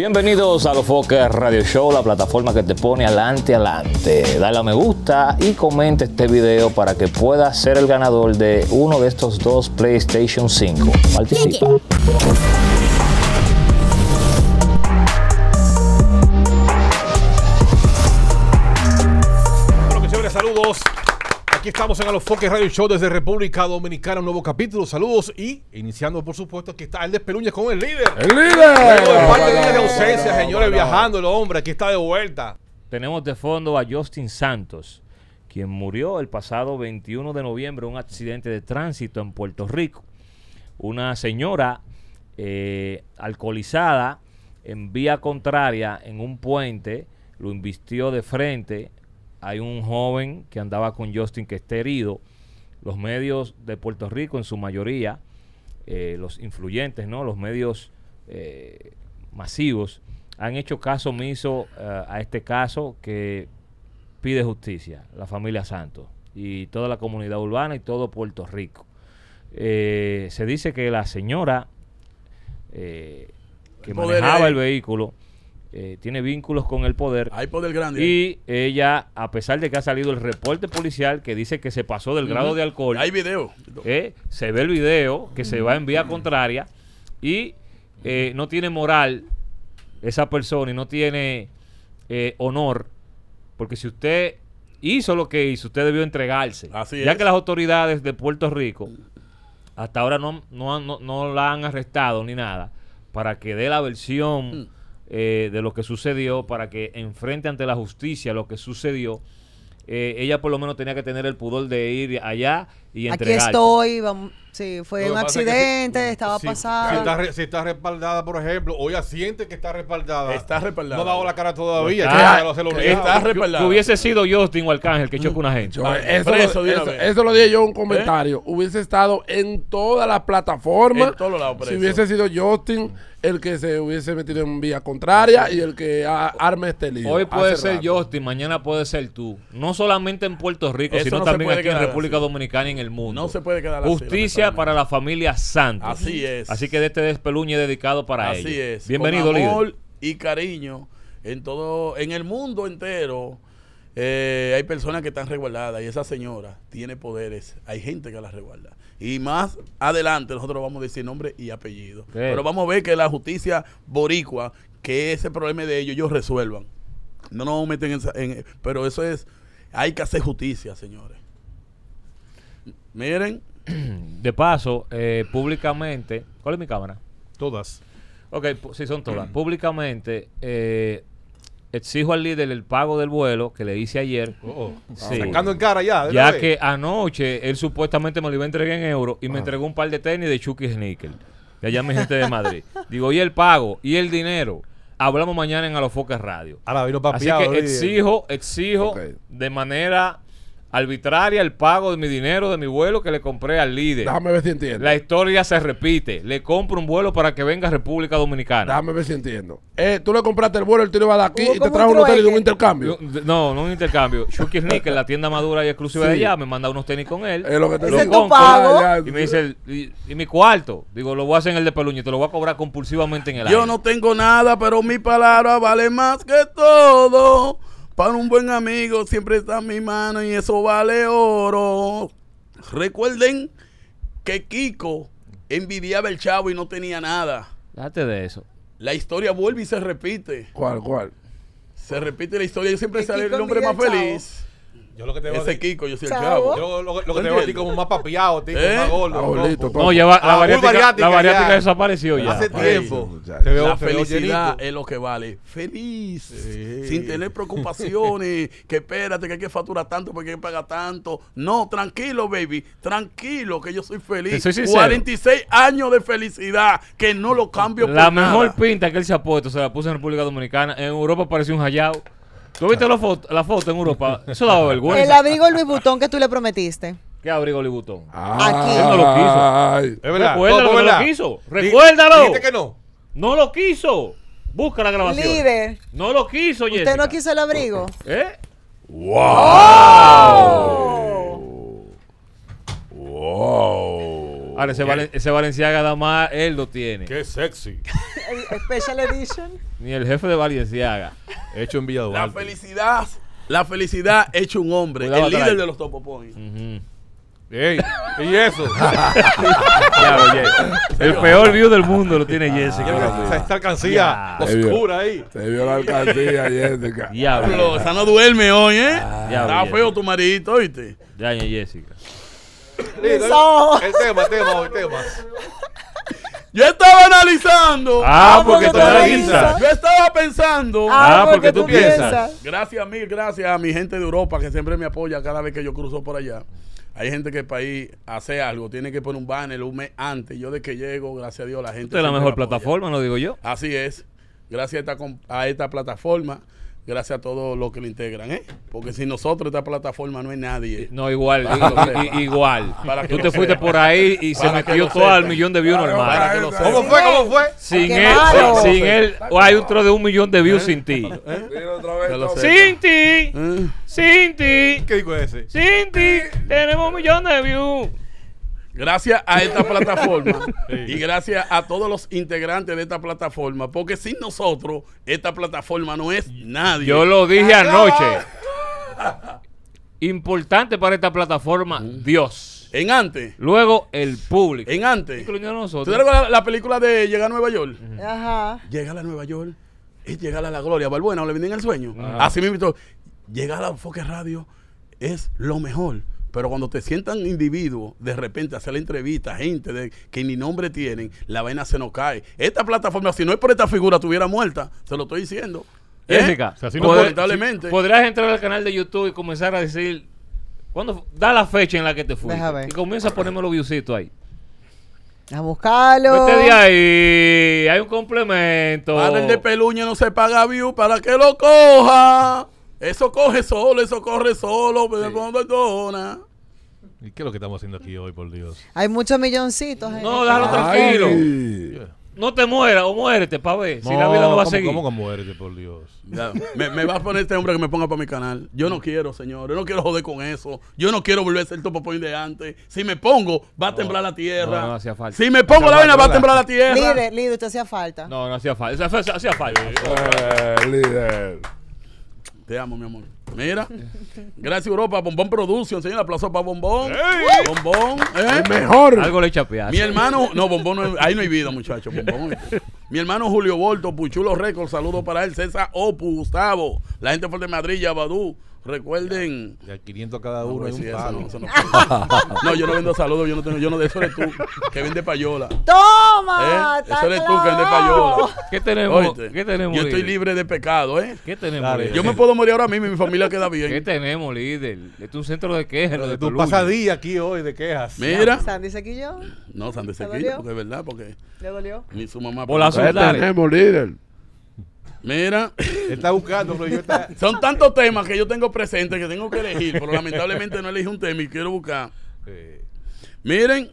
Bienvenidos a Los Radio Show, la plataforma que te pone adelante, adelante. Dale a me gusta y comenta este video para que puedas ser el ganador de uno de estos dos PlayStation 5. Participa. Aquí estamos en A los Foques Radio Show desde República Dominicana, un nuevo capítulo. Saludos y iniciando, por supuesto, que está el Peluñas con el líder. ¡El líder! de de ausencia, señores, viajando el hombre, aquí está de vuelta. Tenemos de fondo a Justin Santos, quien murió el pasado 21 de noviembre en un accidente de tránsito en Puerto Rico. Una señora eh, alcoholizada en vía contraria en un puente, lo invistió de frente, hay un joven que andaba con Justin que está herido. Los medios de Puerto Rico, en su mayoría, eh, los influyentes, ¿no? Los medios eh, masivos han hecho caso omiso eh, a este caso que pide justicia, la familia Santos y toda la comunidad urbana y todo Puerto Rico. se dice que la señora que manejaba el vehículo eh, tiene vínculos con el poder. Hay poder grande. Y ella, a pesar de que ha salido el reporte policial que dice que se pasó del grado de alcohol. Hay video. Eh, se ve el video que se va en vía contraria y eh, no tiene moral esa persona y no tiene honor. Porque si usted hizo lo que hizo, usted debió entregarse. ya que las autoridades de Puerto Rico hasta ahora no, no, la han arrestado ni nada para que dé la versión. Mm. Eh, de lo que sucedió para que enfrente ante la justicia lo que sucedió. Eh, ella por lo menos tenía que tener el pudor de ir allá Aquí estoy, sí, fue un accidente, estaba pasando. Si está, respaldada, por ejemplo, hoy ya siente que está respaldada. Está respaldada. No ha la cara todavía. Está, respaldada. hubiese sido Justin o Arcángel que choque mm. una gente. Ah, eso, lo, dije yo en un ¿Eh? comentario. Hubiese estado en todas las plataformas. En todos lados Si hubiese sido Justin el que se hubiese metido en vía contraria y el que arme este lío. Hoy puede ser Justin, mañana puede ser tú. No solamente en Puerto Rico, sino también aquí en República Dominicana en el mundo. No se puede quedar Justicia para la familia Santos. Así es. Así que de este despeluñe dedicado para así Así es. Bienvenido, Con amor y cariño en todo, en el mundo entero. Eh, hay personas que están resguardadas y esa señora tiene poderes. Hay gente que la resguarda. Y más adelante nosotros vamos a decir nombre y apellido. Pero vamos a ver que la justicia boricua, que ese problema de ellos, ellos resuelvan. No nos meten en... Pero eso es... Hay que hacer justicia, señores. Miren. De paso, eh, públicamente. ¿Cuál es mi cámara? Todas. Ok, sí, son todas. Públicamente, eh, exijo al líder el pago del vuelo que le hice ayer. Oh, oh. Ah, sacando en cara ya. Ya que anoche él supuestamente me lo iba a entregar en euros y me ah. entregó un par de tenis de Chucky Sneaker. De allá mi gente de Madrid. Digo, ¿y el pago? ¿Y el dinero? Hablamos mañana en Alofoques Radio. Ahora, vino Así que exijo, exijo de manera arbitraria el pago de mi dinero de mi vuelo que le compré al líder. Déjame ver si entiendo. La historia se repite. Le compro un vuelo para que venga a República Dominicana. Déjame ver si entiendo. Eh, tú le compraste el vuelo, el tío va de aquí y te trajo un hotel y un intercambio. no, no un intercambio. Shuki Nick, la tienda madura y exclusiva de allá, me manda unos tenis con él. Es lo que te lo Y me dice, y, mi cuarto. Digo, lo voy a hacer en el de Peluño te lo voy a cobrar compulsivamente en el Yo no tengo nada, pero mi palabra vale más que todo. Para un buen amigo siempre está mi mano y eso vale oro. Recuerden que Kiko envidiaba el chavo y no tenía nada. Date de eso. La historia vuelve y se repite. ¿Cuál, cuál? Se repite la historia y siempre sale el hombre más feliz. Yo lo que te Ese Kiko, yo soy el chavo. Yo lo, que te veo a ti como más papiado, tío, ¿Eh? más ah, la, variática, la desapareció ya. Hace tiempo. la felicidad es lo que vale. Feliz, sin tener preocupaciones, que espérate, que hay que facturar tanto, porque hay que pagar tanto. No, tranquilo, baby, tranquilo, que yo soy feliz. 46 años de felicidad, que no lo cambio La mejor pinta que él se ha puesto, se la puso en República Dominicana. En Europa pareció un hallado. ¿Tú viste la foto, en Europa? Eso daba vergüenza. El abrigo Luis Butón que tú le prometiste. ¿Qué abrigo Luis Butón? Aquí. Él no lo quiso. Recuérdalo, no, lo quiso. Recuérdalo. que no. No lo quiso. Busca la grabación. Líder. No lo quiso, Jessica. ¿Usted no quiso el abrigo? ¿Eh? ¡Wow! ¡Oh! ¡Wow! Ahora, ese, Valenciaga da más, él lo tiene. ¡Qué sexy! Special Edition. Ni el jefe de Valenciaga. Hecho en Villa La felicidad, la felicidad hecho un hombre. el líder de los Topopones. ¿y eso? el peor view del mundo lo tiene Jessica. esta alcancía oscura ahí. Se vio la alcancía, Jessica. Diablo. Esa no duerme hoy, ¿eh? Está feo tu maridito, ¿oíste? Ya, Jessica. El tema, tema, tema yo estaba analizando. Ah, ah porque tú analizas. Yo estaba pensando. Ah, ah porque tú piensas. Gracias mil, gracias a mi gente de Europa que siempre me apoya cada vez que yo cruzo por allá. Hay gente que el país hace algo, tiene que poner un banner un mes antes. Yo de que llego, gracias a Dios, la gente. es la mejor plataforma, lo digo yo. Así es. Gracias a esta, a esta plataforma gracias a todos los que lo integran, ¿eh? Porque sin nosotros esta plataforma no hay nadie. No, igual, igual. Tú te fuiste por ahí y se metió todo al millón de views normal. ¿Cómo fue? ¿Cómo fue? Sin él, sin él, hay otro de un millón de views ¿Eh? sin ti. Sin ti, ¿Eh? sin ti. ¿Qué dijo ese? Sin ti, tenemos un millón de views. Gracias a esta plataforma y gracias a todos los integrantes de esta plataforma, porque sin nosotros esta plataforma no es nadie. Yo lo dije anoche. Importante para esta plataforma, Dios. En antes. Luego el público. En antes. Incluyendo nosotros. ¿Tú la, la, película de Llegar a Nueva York? Ajá. Llegar a Nueva York es llegar a la gloria. Balbuena, le en el sueño. Así mismo, llegar a Enfoque Radio es lo mejor. Pero cuando te sientan individuos, de repente hacer la entrevista, gente que ni nombre tienen, la vena se nos cae. Esta plataforma, si no es por esta figura, estuviera muerta. Se lo estoy diciendo. ¿Eh? Jessica, ¿Eh? o pues, entrar al canal de YouTube y comenzar a decir, ¿cuándo? Da la fecha en la que te fuiste. Y comienza a ponerme los viewsitos ahí. A buscarlo. Este de ahí. Hay un complemento. el de peluña no se paga view para que lo coja. Eso coge solo, eso corre solo, me sí. pongo ¿Y qué es lo que estamos haciendo aquí hoy, por Dios? Hay muchos milloncitos. gente. Eh. No, déjalo tranquilo. No te mueras o muérete, pa' ver. si la vida no va a seguir. ¿Cómo que muérete, por Dios? me, va a poner este hombre que me ponga para mi canal. Yo no quiero, señor. Yo no quiero joder con eso. Yo no quiero volver a ser topo de antes. Si me pongo, va a temblar la tierra. No, no hacía falta. Si me pongo la vena, va a temblar la tierra. Líder, líder, usted hacía falta. No, no hacía falta. Hacía falta. Eh, líder. Te amo, mi amor. Mira. Gracias, Europa. Bombón produce. señor. Aplauso para Bombón. Bombón. ¿eh? mejor. Algo le chapeaste. Mi hermano. No, Bombón. No, ahí no hay vida, muchachos. Bombón. mi hermano Julio Volto, Puchulo Records. Saludos para él. César Opu, Gustavo. La gente fue de Madrid, Yabadú. Recuerden. Ya, 500 cada uno. No, no, yo no vendo saludos, yo no tengo, yo no, eso eres tú, que vende payola. ¡Toma! ¿Eh? Eso eres tú que vende payola. ¿Qué tenemos? ¿Qué tenemos? Yo estoy libre de pecado, ¿eh? ¿Qué tenemos? yo me puedo morir ahora mismo y mi familia queda bien. ¿Qué tenemos, líder? Este es un centro de quejas. De, de tu pasadilla aquí hoy de quejas. Mira. ¿Sandy Sequillo? No, Sandy Sequillo, porque es verdad, porque. ¿Le dolió? Ni su mamá. Por ¿Qué tenemos, líder? Mira. Está buscando, Son tantos temas que yo tengo presentes que tengo que elegir, pero lamentablemente no elegí un tema y quiero buscar. Miren.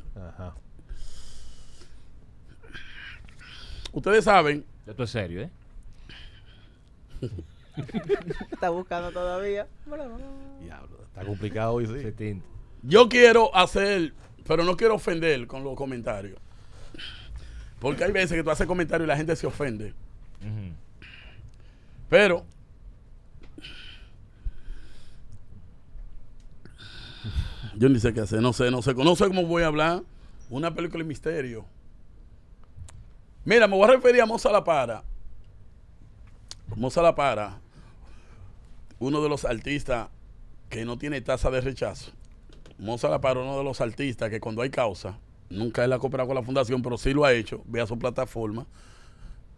Ustedes saben. Esto es serio, ¿eh? está buscando todavía. está complicado hoy, sí. Yo quiero hacer, pero no quiero ofender con los comentarios. Porque hay veces que tú haces comentarios y la gente se ofende. Pero. Yo ni sé qué hacer, no sé, no sé. No sé cómo voy a hablar. Una película de misterio. Mira, me voy a referir a Moza La Para. Moza La Para, uno de los artistas que no tiene tasa de rechazo. Moza La Para, uno de los artistas que cuando hay causa, nunca él ha cooperado con la fundación, pero sí lo ha hecho, vea su plataforma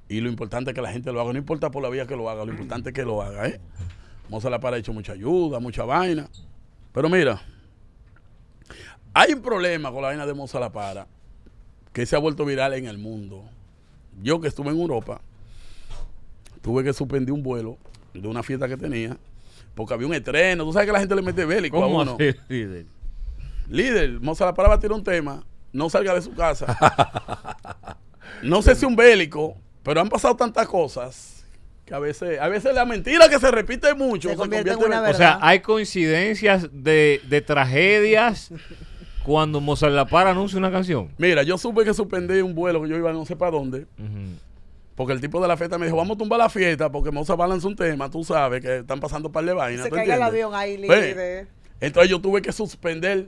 y lo importante es que la gente lo haga. No importa por la vía que lo haga, lo importante es que lo haga, ¿eh? La para ha hecho mucha ayuda, mucha vaina. Pero mira, hay un problema con la vaina de Moza La Para que se ha vuelto viral en el mundo. Yo que estuve en Europa, tuve que suspender un vuelo de una fiesta que tenía porque había un estreno. Tú sabes que la gente le mete bélico a uno. líder? Líder, Moza La Para va a tirar un tema, no salga de su casa. no sé si un bélico, pero han pasado tantas cosas que a veces, a veces la mentira que se repite mucho se en una O sea, hay coincidencias de, tragedias cuando Mozart La anuncia una canción. Mira, yo supe que suspendí un vuelo que yo iba no sé para dónde. Porque el tipo de la fiesta me dijo, vamos a tumbar la fiesta porque Mozart va a lanzar un tema, tú sabes, que están pasando un par de vainas. Se caiga el avión ahí pues, libre. Entonces yo tuve que suspender.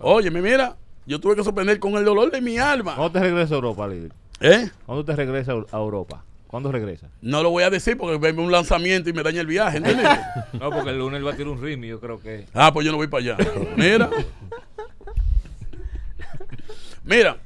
Oye, mira, yo tuve que suspender con el dolor de mi alma. ¿Cómo te regresó a Europa, libre? ¿Eh? ¿Cuándo te regresa a Europa? ¿Cuándo regresa? No lo voy a decir porque venme un lanzamiento y me daña el viaje, ¿entiendes? no, porque el lunes va a tirar un ritmo, yo creo que. Ah, pues yo no voy para allá. Mira. Mira,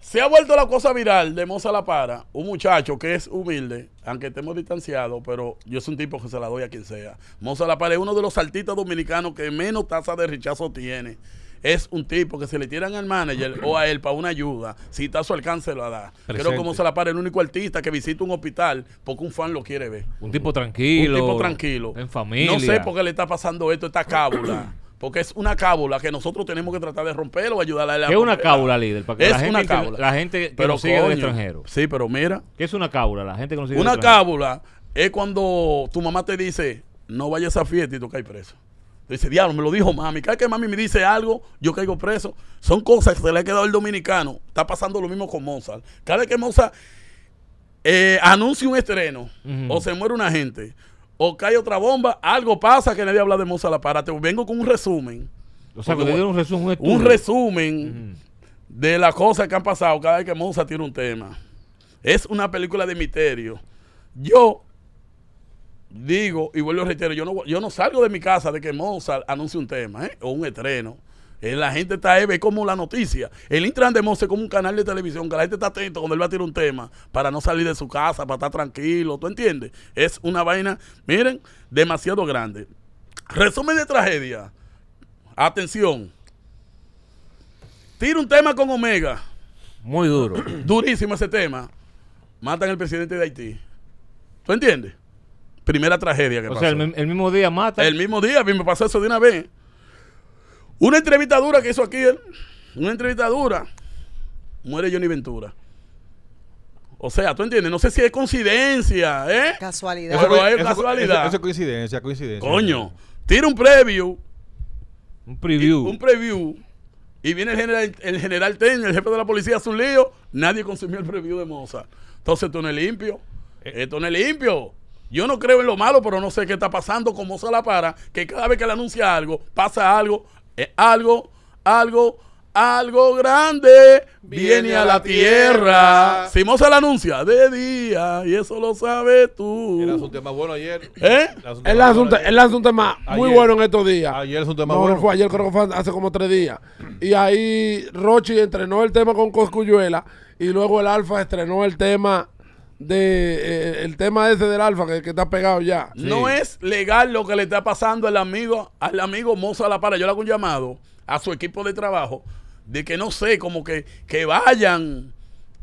se ha vuelto la cosa viral de Moza La Para, un muchacho que es humilde, aunque estemos distanciados, pero yo es un tipo que se la doy a quien sea. Moza La Para es uno de los artistas dominicanos que menos tasa de rechazo tiene es un tipo que se le tiran al manager o a él para una ayuda, si está a su alcance lo da. Pero Creo como se la para el único artista que visita un hospital porque un fan lo quiere ver. Un tipo tranquilo. Un tipo tranquilo. En familia. No sé por qué le está pasando esto, esta cábula. porque es una cábula que nosotros tenemos que tratar de romper o ayudar a la. ¿Qué es una cábula, líder? es la gente una cábula. La gente que pero sigue extranjero. Sí, pero mira. ¿Qué es una cábula? La gente que Una cábula es cuando tu mamá te dice, no vayas a esa fiesta y tú caes preso. Dice, diablo, me lo dijo mami. Cada que mami me dice algo, yo caigo preso. Son cosas que se le ha quedado el dominicano. Está pasando lo mismo con Mozart. Cada vez que Mozart eh, anuncia un estreno, o se muere una gente, o cae otra bomba, algo pasa que nadie habla de Mozart la vengo con un resumen. O sea, que un resumen. Un resumen de las cosas que han pasado cada vez que Mozart tiene un tema. Es una película de misterio. Yo digo y vuelvo a reiterar, yo no, yo no salgo de mi casa de que Mozart anuncie un tema ¿eh? o un estreno. Eh, la gente está eh, ve como la noticia. El Intran de Mozart es como un canal de televisión que la gente está atento cuando él va a tirar un tema para no salir de su casa, para estar tranquilo. ¿Tú entiendes? Es una vaina, miren, demasiado grande. Resumen de tragedia. Atención. Tira un tema con Omega. Muy duro. Durísimo ese tema. Matan al presidente de Haití. ¿Tú entiendes? primera tragedia que pasó. O sea, el, mismo día mata. El mismo día, a mí me pasó eso de una vez. Una entrevistadura que hizo aquí él, una entrevistadura, muere Johnny Ventura. O sea, ¿tú entiendes? No sé si es coincidencia, ¿eh? Casualidad. Pero casualidad. es coincidencia, coincidencia. Coño, tira un preview. Un preview. un preview. Y viene el general, el general Ten, el jefe de la policía, hace un lío. Nadie consumió el preview de Mozart. Entonces, esto no es limpio. Eh. Esto no es limpio. Yo no creo en lo malo, pero no sé qué está pasando con La Para, que cada vez que le anuncia algo, pasa algo, eh, algo, algo, algo grande viene, a la tierra. Si Moza la anuncia de día y eso lo sabes tú. Era un tema bueno ayer. ¿Eh? Él hace un, tema muy bueno en estos días. Ayer es un tema no, bueno. fue ayer, creo que fue hace como tres días. Y ahí Rochi entrenó el tema con Coscuyuela y luego el Alfa estrenó el tema de eh, el tema ese del alfa que, que está pegado ya. No es legal lo que le está pasando al amigo, al amigo Moza La Para. Yo le hago un llamado a su equipo de trabajo de que no sé, como que, vayan.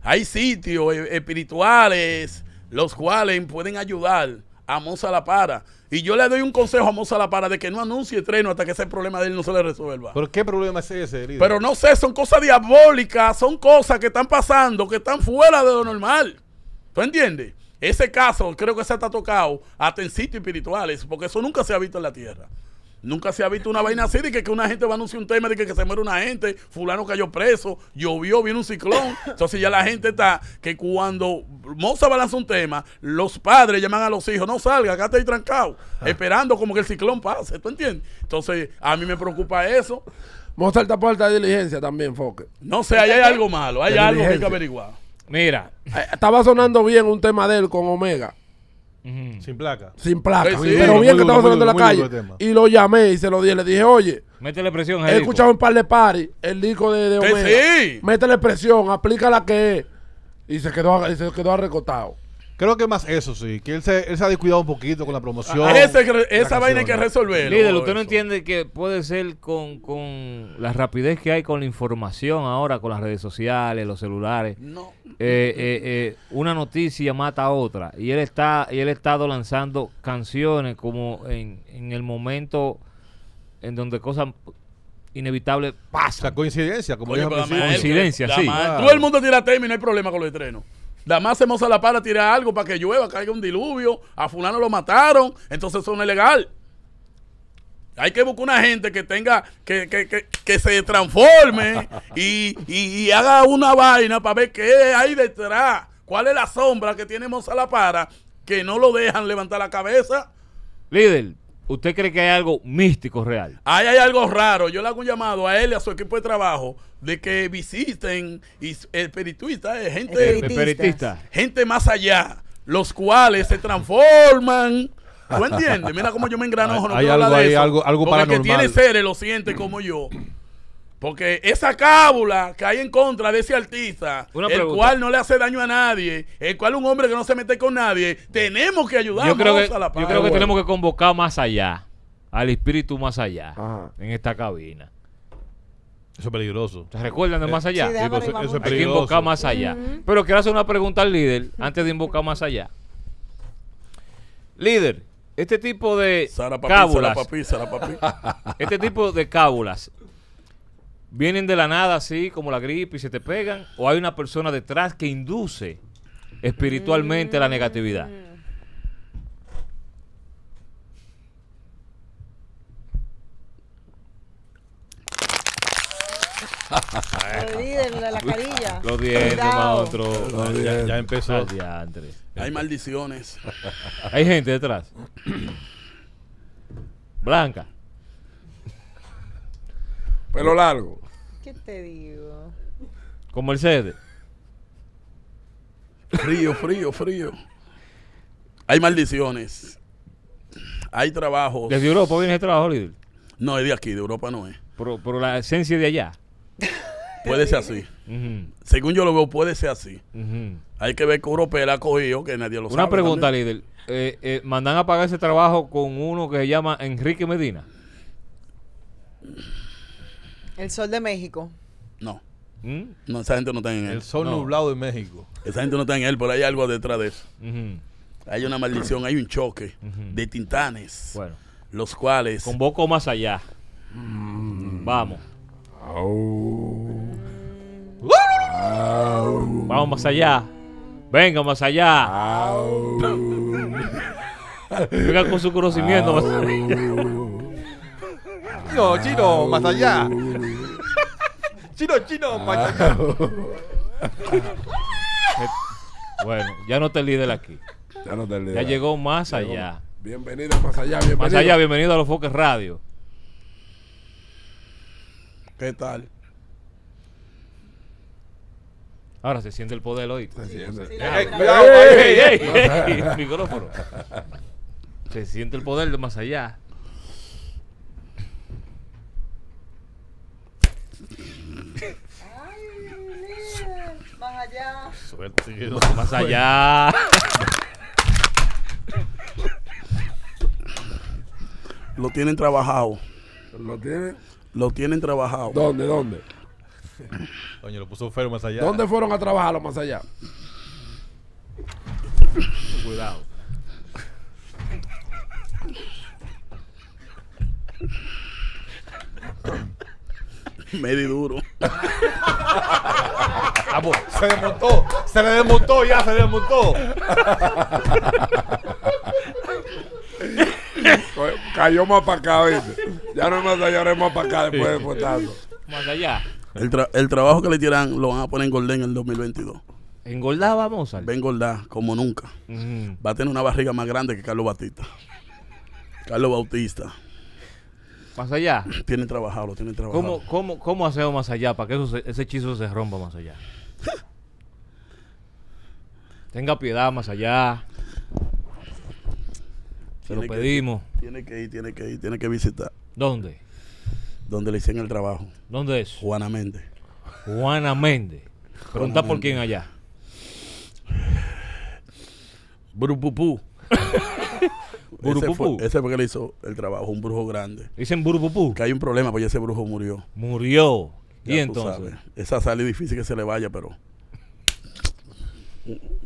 Hay sitios e, espirituales los cuales pueden ayudar a Moza La Para. Y yo le doy un consejo a Moza La Para de que no anuncie el treno hasta que ese problema de él no se le resuelva. ¿Pero qué problema es ese, herido Pero no sé, son cosas diabólicas, son cosas que están pasando, que están fuera de lo normal. ¿Tú entiendes? Ese caso creo que se está tocado hasta en sitios espirituales, porque eso nunca se ha visto en la tierra. Nunca se ha visto una vaina así de que, una gente va a anunciar un tema de que, se muere una gente, fulano cayó preso, llovió, vino un ciclón. Entonces ya la gente está que cuando Mozart balanza un tema, los padres llaman a los hijos, no salga, acá está ahí trancado, ah. esperando como que el ciclón pase, ¿tú entiendes? Entonces a mí me preocupa eso. Mozart está por de diligencia también, Foque. No sé, ahí hay algo malo, hay algo que hay que averiguar. Mira. Eh, estaba sonando bien un tema de él con Omega. Sin placa. Sin placa. pero bien que estaba sonando en la calle. Y lo llamé y se lo di. Le dije, oye. Métele presión. He escuchado un par de paris el disco de, de Omega. Sí. Métele presión, aplica la que es. Y se quedó, se quedó arrecotado. Creo que más eso, sí. Que él se, ha descuidado un poquito con la promoción. Ah, esa vaina hay que resolver. Líder, usted no entiende que puede ser con, la rapidez que hay con la información ahora, con las redes sociales, los celulares. No. Eh, eh, eh, una noticia mata a otra. Y él está y él ha estado lanzando canciones como en, el momento en donde cosas inevitables pasan. O coincidencia, como Oye, dijo Coincidencia, sí. Ah. Todo el mundo tiene la tema y no hay problema con los estrenos. La más hermosa la para tirar algo para que llueva, caiga un diluvio. A fulano lo mataron. Entonces eso no es legal. Hay que buscar una gente que tenga, que, que, que, que se transforme y, y, haga una vaina para ver qué hay detrás. ¿Cuál es la sombra que tiene Moza La Para que no lo dejan levantar la cabeza? Líder, ¿Usted cree que hay algo místico real? hay algo raro. Yo le hago un llamado a él y a su equipo de trabajo de que visiten y espirituistas, eh, gente, gente más allá, los cuales se transforman. ¿Tú entiendes? Mira cómo yo me engranojo. No hay, algo, eso, algo, Porque que tiene seres lo siente como yo. Porque esa cábula que hay en contra de ese artista, el cual no le hace daño a nadie, el cual un hombre que no se mete con nadie, tenemos que ayudar a la paz. Yo creo que tenemos que convocar más allá, al espíritu más allá, en esta cabina. Eso es peligroso. ¿Se recuerdan de eh, más allá? Pues, eso, hay que invocar más allá. Pero quiero hacer una pregunta al líder antes de invocar más allá. Líder, este tipo de cábulas. este tipo de cábulas vienen de la nada así como la gripe y se te pegan o hay una persona detrás que induce espiritualmente la negatividad. la carilla. Los dientes, ya, ya, empezó. Hay maldiciones. Hay gente detrás. Blanca. Pelo largo. ¿Qué te digo? Como el Frío, frío, frío. Hay maldiciones. Hay trabajos. ¿De Europa viene ese trabajo, líder? No, es de aquí, de Europa no es. Pero, la esencia de allá. Puede ser así. Según yo lo veo, puede ser así. Hay que ver que Europa la ha cogido, que nadie lo sabe. Una pregunta, líder. Eh, eh, ¿Mandan a pagar ese trabajo con uno que se llama Enrique Medina? El sol de México. No. ¿Mm? No, esa gente no está en él. El sol nublado de México. Esa gente no está en él, pero hay algo detrás de eso. Hay una maldición, hay un choque de tintanes Bueno. Los cuales. Convoco más allá. Mm. Vamos. Vamos más allá. Venga más allá. Venga con su conocimiento yo chino, más allá chino, chino, ah. Bueno, ya no te líder aquí. Ya no te Ya llegó más allá. Bienvenido más allá, bienvenido. Más allá, bienvenido a los Foques Radio. ¿Qué tal? Ahora se siente el poder hoy. Se siente. ey, ey, ey, micrófono. Se siente el poder de más allá. más allá. Lo tienen trabajado. Lo tienen. Lo tienen trabajado. ¿Dónde? ¿Dónde? Coño, lo puso feo más allá. ¿Dónde fueron a trabajarlo más allá? Cuidado. Medio duro. Ah, se desmontó. Se le desmontó, ya se desmontó. Cayó más para acá, Ya no más allá, para acá después de portarlo Más allá. El, trabajo que le tiran lo van a poner en Golden en el 2022. ¿Engordada vamos? Va a engordar como nunca. Mm. Va a tener una barriga más grande que Carlos Bautista. Carlos Bautista. ¿Más allá? tiene trabajado, lo tiene trabajado. ¿Cómo, cómo, cómo hacemos más allá para que ese hechizo se rompa más allá? Tenga piedad más allá. Se lo pedimos. tiene que ir, tiene que ir, tiene que visitar. ¿Dónde? Donde le hicieron el trabajo. ¿Dónde es? Juana Méndez. Juana Méndez. Pregunta por quién allá. Burupupú. Burupupú. Ese, ese fue, que le hizo el trabajo, un brujo grande. Dicen Burupupú. Que hay un problema, porque ese brujo murió. Murió. y entonces. esa sale difícil que se le vaya, pero.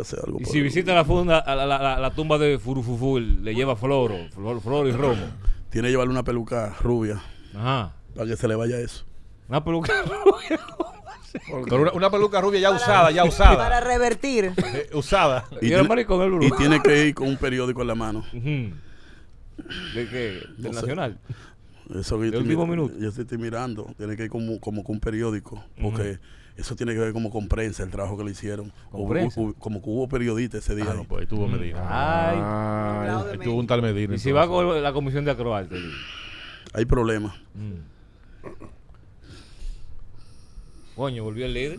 hacer algo. Y si visita la, funda, la, tumba de Furufufu, le lleva floro, floro, flor y romo. Tiene que llevarle una peluca rubia. Ajá. Para que se le vaya eso. Una peluca rubia. Una, peluca rubia ya usada, ya usada. Para revertir. Eh, usada. Y, tiene, que ir con un periódico en la mano. ¿De qué? Nacional? Eso que yo estoy, minuto. Yo estoy, mirando, tiene que ir como, como con un periódico, porque eso tiene que ver como con prensa, el trabajo que le hicieron. como que hubo periodistas ese día. Medina. un tal Medina. Y si va con la comisión de Acroarte. Hay problemas. Mm. Coño, volvió el líder.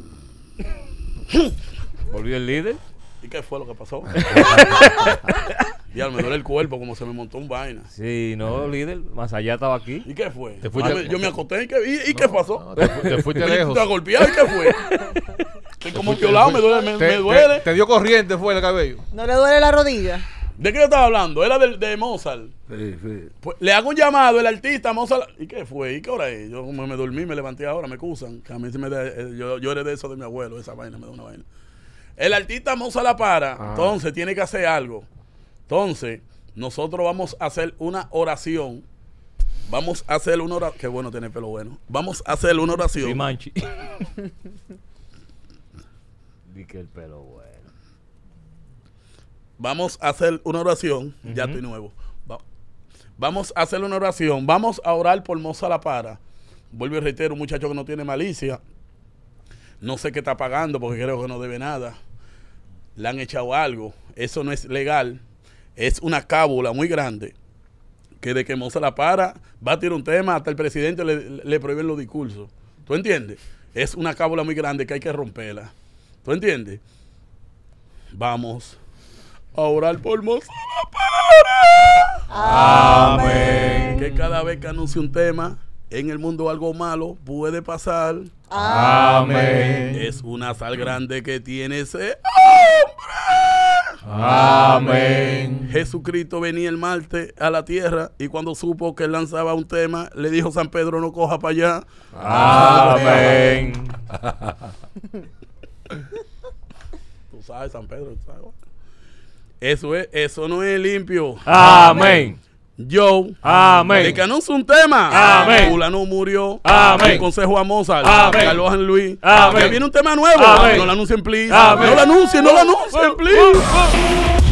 volvió el líder. ¿Y qué fue lo que pasó? Ya, me duele el cuerpo como se me montó un vaina. Sí, no, líder, más allá estaba aquí. ¿Y qué fue? yo me acosté y qué, y, qué pasó. te, fuiste lejos. ¿Te golpeado y qué fue? Estoy como violado, me duele, me, te, me duele. Te, dio corriente fue el cabello. No le duele la rodilla. ¿De qué yo estaba hablando? Era de, de Mozart. Sí, sí. Pues, le hago un llamado el artista Mozart. ¿Y qué fue? ¿Y qué hora es? Yo me dormí, me levanté ahora, me excusan. Que a mí se me eh, yo, yo era de eso de mi abuelo, esa vaina me da una vaina. El artista Mozart la para, ah. entonces tiene que hacer algo. Entonces, nosotros vamos a hacer una oración. Vamos a hacer una oración. Qué bueno tener pelo bueno. Vamos a hacer una oración. Y manchi. Di que el pelo bueno. Vamos a hacer una oración. Ya estoy nuevo. vamos a hacer una oración. Vamos a orar por Moza La Para. Vuelvo y reitero, un muchacho que no tiene malicia. No sé qué está pagando porque creo que no debe nada. Le han echado algo. Eso no es legal es una cábula muy grande que de que Moza la para va a tirar un tema, hasta el presidente le, le prohíben los discursos. ¿Tú entiendes? Es una cábula muy grande que hay que romperla. ¿Tú entiendes? Vamos a orar por Moza Amén. Que cada vez que anuncie un tema, en el mundo algo malo puede pasar. Amén. Es una sal grande que tiene ese. Amén. Jesucristo venía el martes a la tierra y cuando supo que lanzaba un tema, le dijo San Pedro, no coja para allá. Amén. tú sabes, San Pedro, Eso, es, eso no es limpio. Amén. Yo. Amén. El que es un tema. Amén. Fulano murió. Amén. El consejo a Mozart. Amén. Carlos en Luis. Amén. Que viene un tema nuevo. Amén. No lo anuncien, please. Amén. No lo anuncien, no lo anuncien, please.